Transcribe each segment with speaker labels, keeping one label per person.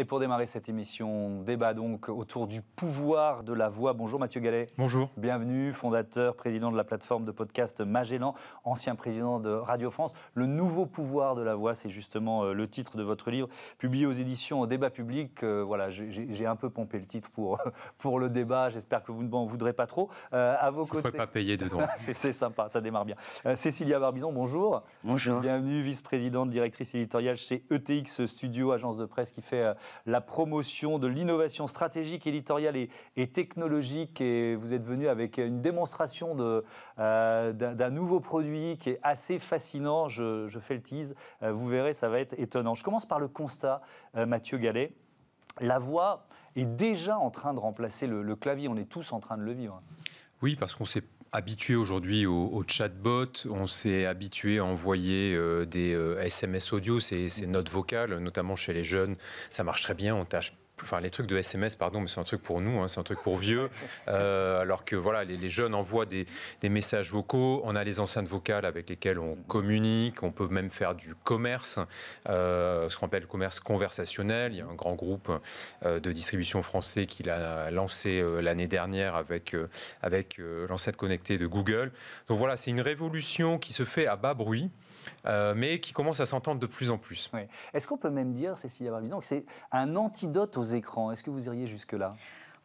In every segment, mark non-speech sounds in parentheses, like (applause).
Speaker 1: Et pour démarrer cette émission, débat donc autour du pouvoir de la voix. Bonjour Mathieu Gallet. Bonjour. Bienvenue, fondateur, président de la plateforme de podcast Magellan, ancien président de Radio France. Le nouveau pouvoir de la voix, c'est justement euh, le titre de votre livre, publié aux éditions au Débat public. Euh, voilà, j'ai un peu pompé le titre pour, (laughs) pour le débat. J'espère que vous ne m'en voudrez pas trop. Euh, à vos Je côtés. pas payer dedans. (laughs) c'est sympa, ça démarre bien. Cécilia Barbizon, bonjour. Bonjour. Bienvenue, vice-présidente, directrice éditoriale chez ETX Studio, agence de presse qui fait la promotion de l'innovation stratégique, éditoriale et, technologique. Et vous êtes venu avec une démonstration euh, d'un nouveau produit qui est assez fascinant. Je, fais le tease. Euh, vous verrez, ça va être étonnant. Je commence par le constat, euh, Mathieu Gallet. La voix est déjà en train de remplacer le, clavier. On est tous en train de le vivre.
Speaker 2: Oui, parce qu'on sait habitué aujourd'hui au, chatbot, on s'est habitué à envoyer euh, des SMS euh, audio, ces mm. notes vocales, notamment chez les jeunes. Ça marche très bien, on tâche enfin les trucs de SMS, pardon, mais c'est un truc pour nous, hein, c'est un truc pour vieux. (laughs) Euh, alors que voilà, les, jeunes envoient des, messages vocaux. On a les enceintes vocales avec lesquelles on communique. On peut même faire du commerce, euh, ce qu'on appelle le commerce conversationnel. Il y a un grand groupe euh, de distribution français qui l'a lancé l'année dernière avec avec l'enceinte connectée de Google. Donc voilà, c'est une révolution qui se fait à bas bruit. Euh, mais qui commence à s'entendre de plus en plus.
Speaker 1: Est-ce qu'on peut même
Speaker 3: dire, Cécilia Barbizon, que c'est un antidote aux écrans Est-ce que vous iriez jusque-là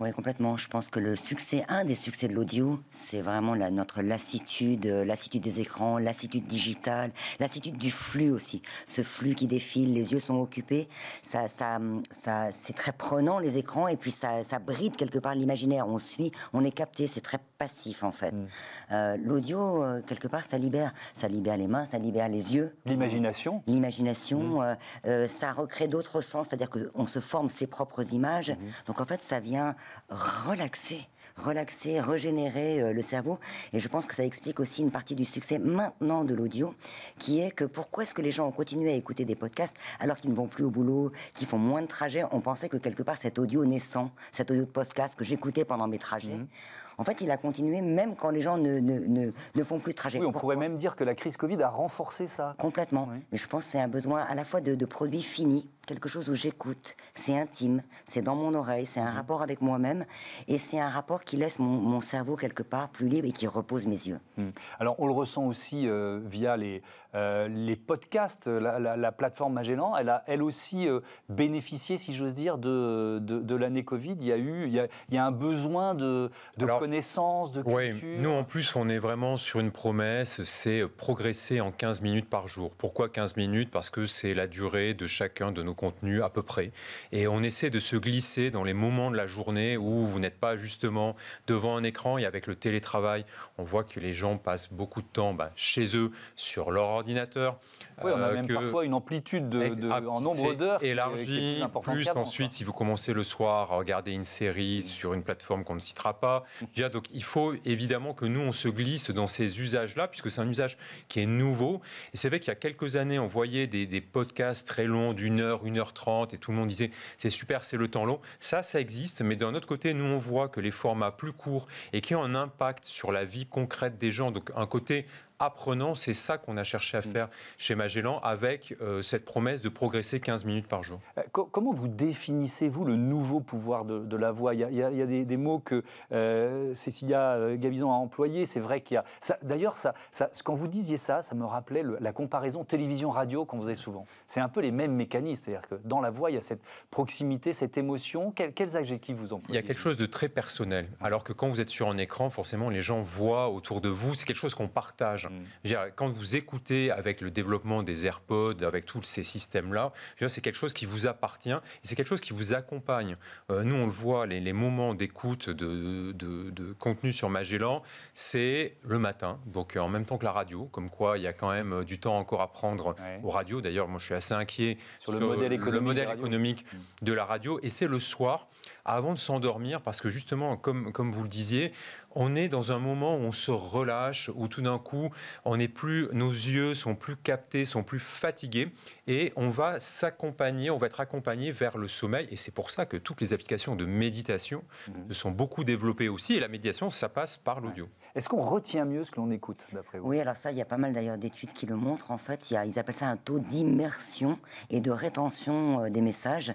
Speaker 3: oui, complètement. Je pense que le succès, un des succès de l'audio, c'est vraiment la, notre lassitude, euh, lassitude des écrans, lassitude digitale, lassitude du flux aussi. Ce flux qui défile, les yeux sont occupés, ça, ça, hum, ça c'est très prenant les écrans et puis ça, ça bride quelque part l'imaginaire. On suit, on est capté, c'est très passif en fait. Hmm. Euh, l'audio, euh, quelque part, ça libère, ça libère les mains, ça libère les yeux. L'imagination. L'imagination, hmm. ça recrée d'autres sens, c'est-à-dire qu'on se forme ses propres images. Hmm. Donc en fait, ça vient relaxer relaxer, régénérer euh, le cerveau. Et je pense que ça explique aussi une partie du succès maintenant de l'audio, qui est que pourquoi est-ce que les gens ont continué à écouter des podcasts alors qu'ils ne vont plus au boulot, qu'ils font moins de trajets On pensait que quelque part cet audio naissant, cet audio de podcast que j'écoutais pendant mes trajets, mhm. en fait, il a continué même quand les gens ne, font plus de trajets. Oui, on pourrait même dire que la crise Covid a renforcé ça. Complètement. Mais je pense que c'est un besoin à la fois de, de produits finis quelque chose où j'écoute. C'est intime, c'est dans mon oreille, c'est un mm. rapport avec moi-même et c'est un rapport qui laisse mon, cerveau quelque part plus libre et qui repose mes yeux. Mm. Alors on le ressent aussi
Speaker 1: euh, via les, euh, les podcasts, la, plateforme Magellan, elle a elle aussi euh, bénéficié, si j'ose dire, de, de, l'année Covid. Il y a eu, il y a, un besoin de, de connaissance, connaissances, de culture.
Speaker 2: nous, en plus, on est vraiment sur une promesse, c'est euh, progresser en 15 minutes par jour. Pourquoi 15 minutes Parce que c'est la durée de chacun de nos contenus à peu près. Et on essaie de se glisser dans les moments de la journée où vous n'êtes pas justement devant un écran et avec le télétravail, on voit que les gens passent beaucoup de temps bah, chez eux, sur leur ordinateur. Oui, on a euh, même parfois une
Speaker 1: amplitude de, en ah, nombre d'heures élargie. Plus, plus ensuite,
Speaker 2: si vous commencez le soir à regarder une série mm. sur une plateforme qu'on ne citera pas. Mm. donc, il faut évidemment que nous on se glisse dans ces usages-là, puisque c'est un usage qui est nouveau. Et c'est vrai qu'il y a quelques années, on voyait des, des podcasts très longs d'une heure, une heure trente, et tout le monde disait c'est super, c'est le temps long. Ça, ça existe, mais d'un autre côté, nous on voit que les formats plus courts et qui ont un impact sur la vie concrète des gens, donc un côté apprenant. C'est ça qu'on a cherché à mm. faire chez Magellan avec euh, cette promesse de progresser 15 minutes par jour.
Speaker 1: Euh, comment vous définissez-vous le nouveau pouvoir de, la voix Il y a, des, mots que euh, Cécilia Gabizon a employés. C'est vrai qu'il y a. D'ailleurs, ça, quand vous disiez ça, ça me rappelait la comparaison télévision-radio qu'on faisait souvent. C'est un peu les mêmes mécanismes. C'est-à-dire que dans la voix, il y a cette proximité, cette émotion. Quels, quels adjectifs vous employez
Speaker 2: Il y a quelque chose de très personnel. Alors que quand vous êtes sur un écran, forcément, les gens voient autour de vous. C'est quelque chose qu'on partage. Mm. quand vous écoutez avec le développement des AirPods, avec tous ces systèmes-là, c'est quelque chose qui vous appartient et c'est quelque chose qui vous accompagne. Euh, nous, on le voit, les, moments d'écoute de, contenu sur Magellan, c'est le matin, donc euh, en même temps que la radio, comme quoi il y a quand même euh, du temps encore à prendre aux radios. D'ailleurs, moi, je suis assez inquiet sur, le modèle économique, mm. de la radio. Et c'est le soir, avant de s'endormir, parce que justement, comme, comme vous le disiez, on est dans un moment où on se relâche, où tout d'un coup, on est plus, nos yeux sont plus captés, sont plus fatigués, et on va s'accompagner, on va être accompagné vers le sommeil, et c'est pour ça que toutes les applications de méditation mhm. sont beaucoup développées aussi, et la médiation ça passe par l'audio.
Speaker 3: Est-ce qu'on retient mieux ce que l'on écoute, d'après vous Oui, alors ça, il y a pas mal d'ailleurs d'études qui le montrent. En fait, il y a, ils appellent ça un taux d'immersion et de rétention euh, des messages.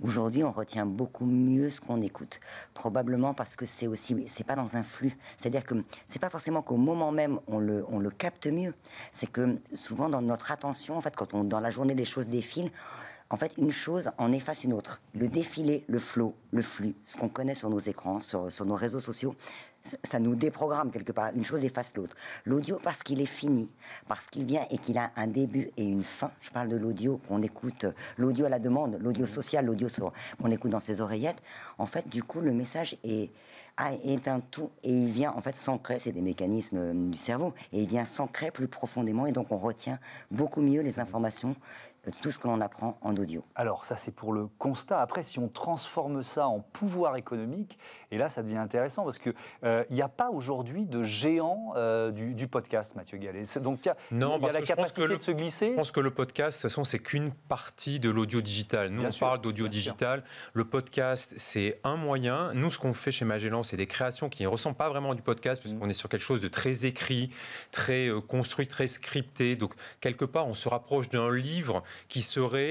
Speaker 3: Aujourd'hui, on retient beaucoup mieux ce qu'on écoute. Probablement parce que c'est aussi, c'est pas dans un flux. C'est-à-dire que c'est pas forcément qu'au moment même on le, capte mieux. C'est que souvent dans notre attention, en fait, quand on, dans la journée les choses défilent, en fait, une chose en efface une autre. Le défilé, le flot, le flux, ce qu'on connaît sur nos écrans, sur, sur nos réseaux sociaux, ça nous déprogramme quelque part. Une chose efface l'autre. L'audio, parce qu'il est fini, parce qu'il vient et qu'il a un début et une fin. Je parle de l'audio qu'on écoute, l'audio à la demande, l'audio mm. social, l'audio qu'on écoute dans ses oreillettes. En fait, du coup, le message est, est un tout et il vient en fait s'ancrer. C'est des mécanismes euh, du cerveau et il vient s'ancrer plus profondément et donc on retient beaucoup mieux les informations euh, tout ce que l'on apprend en audio.
Speaker 1: Alors ça c'est pour le constat. Après si on transforme ça en pouvoir économique, et là, ça devient intéressant parce qu'il n'y euh, a pas aujourd'hui de géant euh, du, podcast, Mathieu Gallet.
Speaker 2: Donc, il y a, la capacité de se glisser. Je pense que le podcast, de toute façon, c'est qu'une partie de l'audio digital. Nous, on parle d'audio digital. Le podcast, c'est un moyen. Nous, ce qu'on fait chez Magellan, c'est des créations qui ne ressemblent pas vraiment du podcast, puisqu'on mm. qu'on est sur quelque chose de très écrit, très euh, construit, très scripté. Donc, quelque part, on se rapproche d'un livre qui serait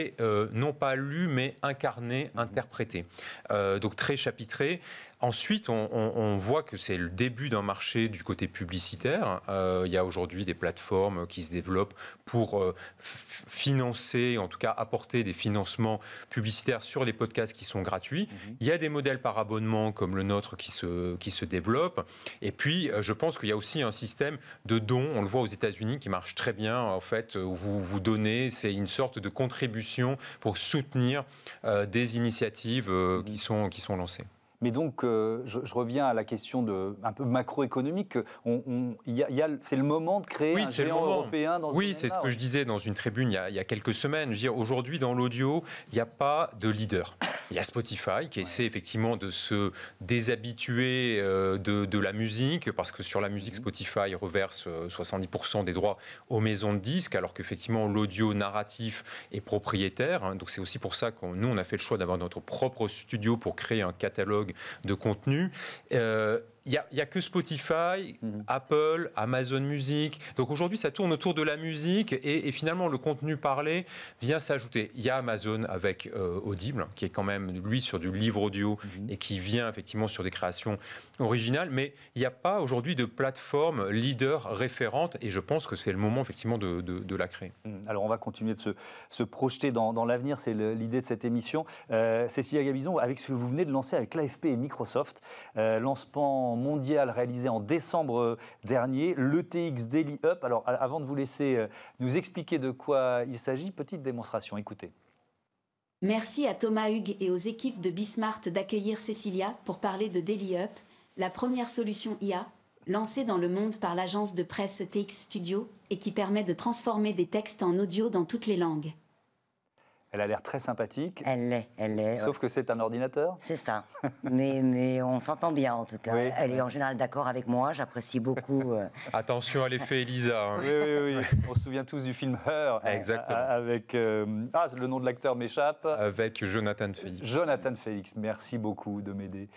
Speaker 2: non pas lu, mais incarné, mm. interprété. donc, très chapitré. Ensuite, on, voit que c'est le début d'un marché du côté publicitaire. Euh, il y a aujourd'hui des plateformes qui se développent pour euh, financer, en tout cas apporter des financements publicitaires sur les podcasts qui sont gratuits. Mhm. Il y a des modèles par abonnement comme le nôtre qui se, qui se développent. Et puis, euh, je pense qu'il y a aussi un système de dons, on le voit aux États-Unis, qui marche très bien. En fait, vous, vous donnez, c'est une sorte de contribution pour soutenir des initiatives mhm. qui, sont, qui sont lancées.
Speaker 1: Mais donc, euh, je, reviens à la question de, un peu macroéconomique. c'est le moment de créer un géant européen dans Oui, c'est ce que je
Speaker 2: disais dans une tribune il y a, il y a quelques semaines. Aujourd'hui, dans l'audio, il n'y a pas de leader. Il y a Spotify qui essaie effectivement de se déshabituer euh, de, la musique, parce que sur la musique, mhm. Spotify reverse 70% euh, des droits aux maisons de disques, alors qu'effectivement l'audio narratif est propriétaire. Hein. donc c'est aussi pour ça que nous, on a fait le choix d'avoir notre propre studio pour créer un catalogue de contenu. Euh, il n'y a, a, que Spotify, mhm. Apple, Amazon Music. Donc aujourd'hui, ça tourne autour de la musique et, finalement, le contenu parlé vient s'ajouter. Il y a Amazon avec euh, Audible, qui est quand même, lui, sur du livre audio mhm. et qui vient effectivement sur des créations originales. Mais il n'y a pas aujourd'hui de plateforme leader référente et je pense que c'est le moment effectivement de, la créer. Mhm. Alors on va continuer de se, projeter dans, l'avenir, c'est l'idée
Speaker 1: de cette émission. Euh, Cécilia Gabizon, avec ce que vous venez de lancer avec l'AFP et Microsoft, euh, lancement mondial réalisé en décembre euh, dernier, l'ETX Daily Up. Alors avant de vous laisser euh, nous expliquer de quoi il s'agit, petite démonstration, écoutez.
Speaker 3: Merci à Thomas Hugues et aux équipes de Bismart d'accueillir Cécilia pour parler de Daily Up, la première solution IA lancée dans le monde par l'agence de presse TX Studio et qui permet de transformer des textes en audio dans toutes les langues. Elle a l'air très sympathique. Elle l'est, elle
Speaker 1: l'est. Sauf que c'est un ordinateur. C'est ça.
Speaker 3: (laughs) mais, mais on s'entend bien en tout cas. Elle est en général d'accord avec moi, j'apprécie beaucoup. Euh.
Speaker 1: (laughs)
Speaker 2: Attention à l'effet Elisa. Hein. Oui,
Speaker 1: oui, oui. on se souvient tous du film Her. (laughs) Exactement. Euh, avec. Euh, ah, le nom de l'acteur m'échappe. Avec Jonathan Félix. Jonathan Félix, merci beaucoup de m'aider.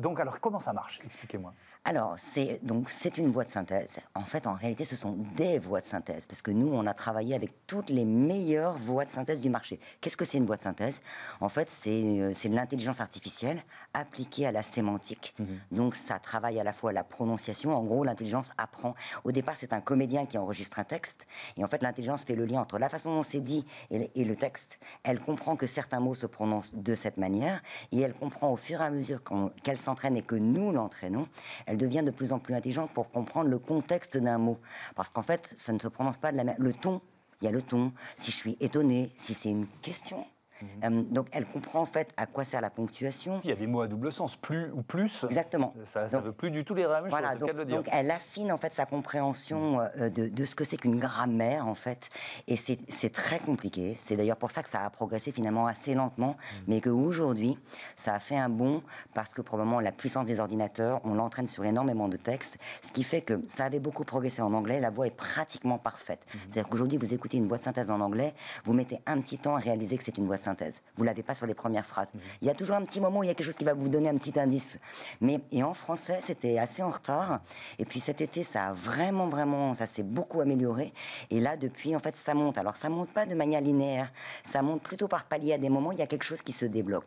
Speaker 1: donc, alors, comment
Speaker 3: ça marche Expliquez-moi alors, c'est donc c'est une voix de synthèse. En fait, en réalité, ce sont des voix de synthèse parce que nous, on a travaillé avec toutes les meilleures voix de synthèse du marché. Qu'est-ce que c'est une voix de synthèse En fait, c'est euh, c'est de l'intelligence artificielle appliquée à la sémantique. Mhm. Donc, ça travaille à la fois la prononciation. En gros, l'intelligence apprend. Au départ, c'est un comédien qui enregistre un texte, et en fait, l'intelligence fait le lien entre la façon dont c'est dit et, le texte. Elle comprend que certains mots se prononcent de cette manière, et elle comprend au fur et à mesure qu'elle s'entraîne et que nous l'entraînons. Elle devient de plus en plus intelligent pour comprendre le contexte d'un mot. Parce qu'en fait, ça ne se prononce pas de la même... Le ton, il y a le ton. Si je suis étonné, si c'est une question, Mhm. Euh, donc elle comprend en fait à quoi sert la ponctuation. Il y a des mots à double sens, plus ou plus. Exactement. Euh, ça ne veut plus du tout les ramener voilà, donc, le donc elle affine en fait sa compréhension mhm. euh, de, ce que c'est qu'une grammaire en fait. Et c'est très compliqué. C'est d'ailleurs pour ça que ça a progressé finalement assez lentement, mhm. mais mais qu'aujourd'hui ça a fait un bond parce que probablement la puissance des ordinateurs, on l'entraîne sur énormément de textes, ce qui fait que ça avait beaucoup progressé en anglais. La voix est pratiquement parfaite. C'est-à-dire qu'aujourd'hui vous écoutez une voix de synthèse en anglais, vous mettez un petit temps à réaliser que c'est une voix synthèse synthèse. Vous l'avez pas sur les premières phrases. Mhm. Il y a toujours un petit moment où il y a quelque chose qui va vous donner un petit indice. Mais et en français, c'était assez en retard. Et puis cet été, ça a vraiment, vraiment, ça s'est beaucoup amélioré. Et là, depuis, en fait, ça monte. Alors, ça monte pas de manière linéaire. Ça monte plutôt par palier. À des moments, il y a quelque chose qui se débloque.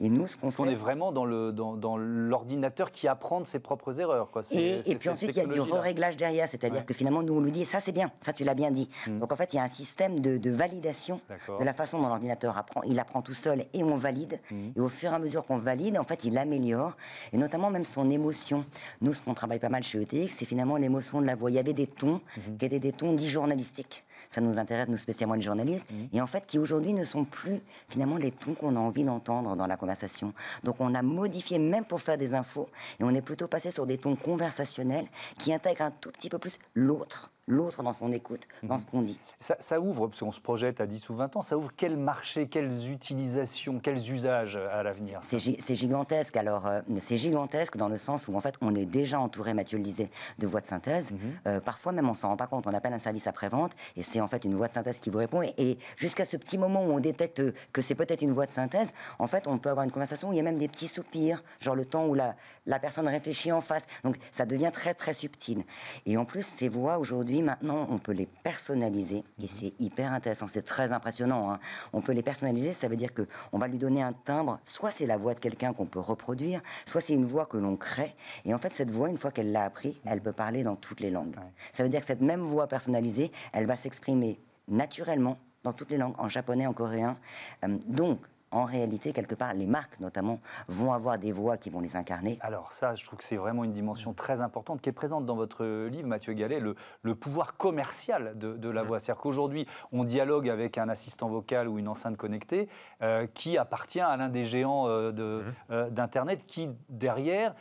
Speaker 3: Et nous, ce qu'on fait, on est vraiment
Speaker 1: dans le dans, l'ordinateur qui apprend de ses propres erreurs. Quoi. Et, puis ensuite, il y a du réglage
Speaker 3: derrière, c'est-à-dire que finalement, nous, on lui dit ça, c'est bien, ça, tu l'as bien dit. Mm. Donc en fait, il y a un système de, de validation de la façon dont l'ordinateur apprend il apprend tout seul et on valide. Mmh. Et au fur et à mesure qu'on valide, en fait, il améliore. Et notamment même son émotion. Nous, ce qu'on travaille pas mal chez ETX, c'est finalement l'émotion de la voix. Il y avait des tons mmh. qui étaient des tons dits journalistiques. Ça nous intéresse, nous, spécialement les journalistes. Mmh. Et en fait, qui aujourd'hui ne sont plus finalement les tons qu'on a envie d'entendre dans la conversation. Donc on a modifié même pour faire des infos. Et on est plutôt passé sur des tons conversationnels qui intègrent un tout petit peu plus l'autre l'autre dans son écoute, dans mhm. ce qu'on dit. Ça, ouvre, parce qu'on se projette à 10 ou 20 ans, ça ouvre quel marché, quelles
Speaker 1: utilisations, quels usages
Speaker 3: à l'avenir C'est gigantesque. Alors, euh, c'est gigantesque dans le sens où, en fait, on est déjà entouré, Mathieu le disait, de voix de synthèse. Mhm. Euh, parfois, même, on s'en rend pas compte. On appelle un service après-vente et c'est, en fait, une voix de synthèse qui vous répond. Et, jusqu'à ce petit moment où on détecte euh, que c'est peut-être une voix de synthèse, en fait, on peut avoir une conversation où il y a même des petits soupirs, genre le temps où la, la personne réfléchit en face. Donc, ça devient très, très subtil. Et en plus, ces voix, aujourd'hui, maintenant, on peut les personnaliser. Et mhm. c'est hyper intéressant, c'est très impressionnant. Hein. On peut les personnaliser, ça veut dire que on va lui donner un timbre. Soit c'est la voix de quelqu'un qu'on peut reproduire, soit c'est une voix que l'on crée. Et en fait, cette voix, une fois qu'elle l'a appris, mhm. elle peut parler dans toutes les langues. Ça veut dire que cette même voix personnalisée, elle va s'exprimer naturellement dans toutes les langues, en japonais, en coréen. Euh, donc, en réalité, quelque part, les marques, notamment, vont avoir des voix qui vont les incarner Alors ça,
Speaker 1: je trouve que c'est vraiment une dimension très importante qui est présente dans votre livre, Mathieu Gallet, le, pouvoir commercial de, la mm. voix. C'est-à-dire qu'aujourd'hui, on dialogue avec un assistant vocal ou une enceinte connectée euh, qui appartient à l'un des géants euh, mm. euh, d'Internet qui, derrière,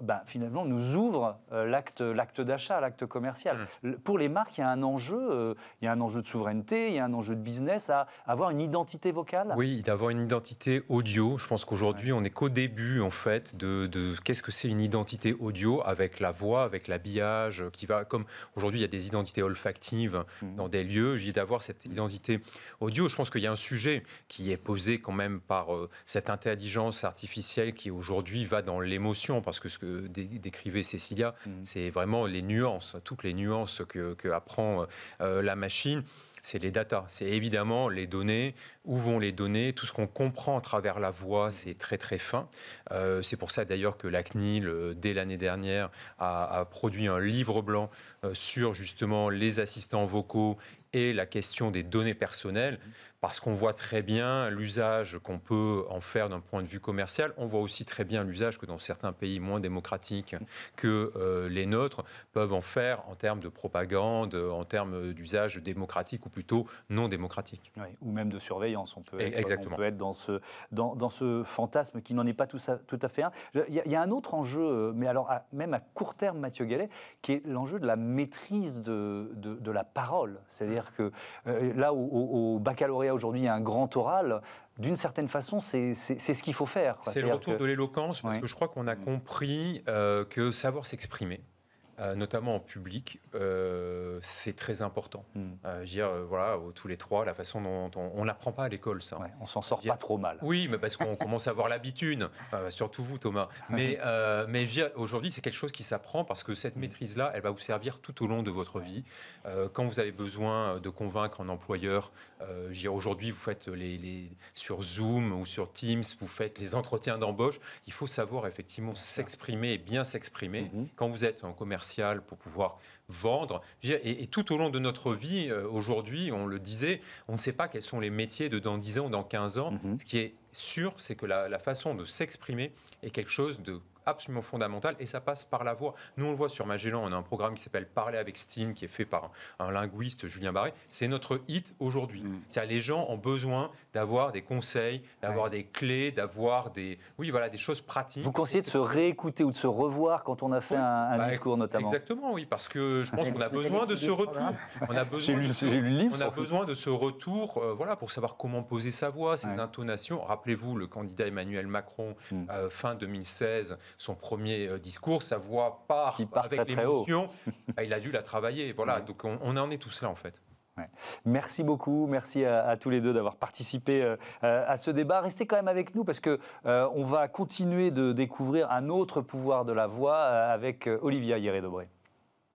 Speaker 1: bah, finalement nous ouvre euh, l'acte, d'achat, l'acte commercial. Mmh. Pour les marques, il y a un enjeu, euh, il y a un enjeu de souveraineté, il y a un enjeu de business à, avoir une identité vocale. Oui,
Speaker 2: d'avoir une identité audio. Je pense qu'aujourd'hui, on n'est qu'au début en fait de, qu'est-ce que c'est une identité audio avec la voix, avec l'habillage euh, qui va comme aujourd'hui il y a des identités olfactives mmh. dans des lieux. j'ai d'avoir cette identité audio. Je pense qu'il y a un sujet qui est posé quand même par cette intelligence artificielle qui aujourd'hui va dans l'émotion parce que ce que décrivait Cécilia, mmh. c'est vraiment les nuances, toutes les nuances que, que apprend euh, la machine c'est les datas, c'est évidemment les données, où vont les données, tout ce qu'on comprend à travers la voix, mmh. c'est très très fin. Euh, c'est pour ça d'ailleurs que la CNIL, euh, dès l'année dernière, a, produit un livre blanc sur justement les assistants vocaux et la question des données personnelles. Mmh parce qu'on voit très bien l'usage qu'on peut en faire d'un point de vue commercial. On voit aussi très bien l'usage que dans certains pays moins démocratiques que euh, les nôtres peuvent en faire en termes de propagande, en termes d'usage démocratique ou plutôt non démocratique.
Speaker 1: ou même de surveillance.
Speaker 2: On peut e, être, être
Speaker 1: dans, ce, dans, dans ce fantasme qui n'en est pas tout, tout, à fait un. Il y, a, un autre enjeu, euh, mais alors même à court terme, Mathieu Gallet, qui est l'enjeu de la maîtrise de, de, la parole. C'est-à-dire mmh. que euh, là, au baccalauréat, aujourd'hui, un grand oral d'une certaine façon, c'est ce qu'il faut faire. C'est le retour de
Speaker 2: l'éloquence, parce que je crois qu'on a mm. compris euh, que savoir s'exprimer, euh, notamment en public, euh, c'est très important. Hmm. Euh, je veux dire, voilà, tous les trois, la façon dont on, n'apprend pas à l'école, ça. on s'en sort pas trop mal. Oui, mais parce qu'on commence à avoir l'habitude, bah, surtout vous, Thomas. (laughs) Mais, mais aujourd'hui, c'est quelque chose qui s'apprend parce que cette hmm. maîtrise-là, elle va vous servir tout au long de votre vie. quand vous avez besoin de convaincre un employeur, aujourd'hui, vous faites les, sur Zoom ou sur Teams, vous faites les entretiens d'embauche. Il faut savoir effectivement s'exprimer et bien s'exprimer. Mhm. Quand vous êtes en commerce pour pouvoir vendre. Et, tout au long de notre vie, euh, aujourd'hui, on le disait, on ne sait pas quels sont les métiers de dans 10 ans ou dans 15 ans. Mhm. Ce qui est sûr, c'est que la façon de s'exprimer est quelque chose de absolument fondamental et ça passe par la voix. Nous, on le voit sur Magellan, on a un programme qui s'appelle Parler avec Steam, qui est fait par un, linguiste, Julien Barré. C'est notre hit aujourd'hui. Mm. Les gens ont besoin d'avoir des conseils, d'avoir des clés, d'avoir des, oui, voilà, des choses pratiques. Vous
Speaker 1: conseillez de se réécouter ou de se revoir quand on a fait un, bah, discours, notamment Exactement, oui,
Speaker 2: parce que je pense (laughs) qu'on a besoin de ce retour. On a besoin, de, ce, livre, on a besoin de ce retour voilà, pour savoir comment poser sa voix, ses intonations. Rappelez-vous le candidat Emmanuel Macron, mm. euh, fin 2016, son premier euh, discours, sa voix part, avec l'émotion. Ah, il a dû la travailler. Voilà, donc on, en est tous là en fait.
Speaker 1: Merci beaucoup, merci à, tous les deux d'avoir participé euh, euh, à ce débat. Restez quand même avec nous parce que on va continuer de découvrir un autre pouvoir de la voix avec Olivia Hieré-Dobré.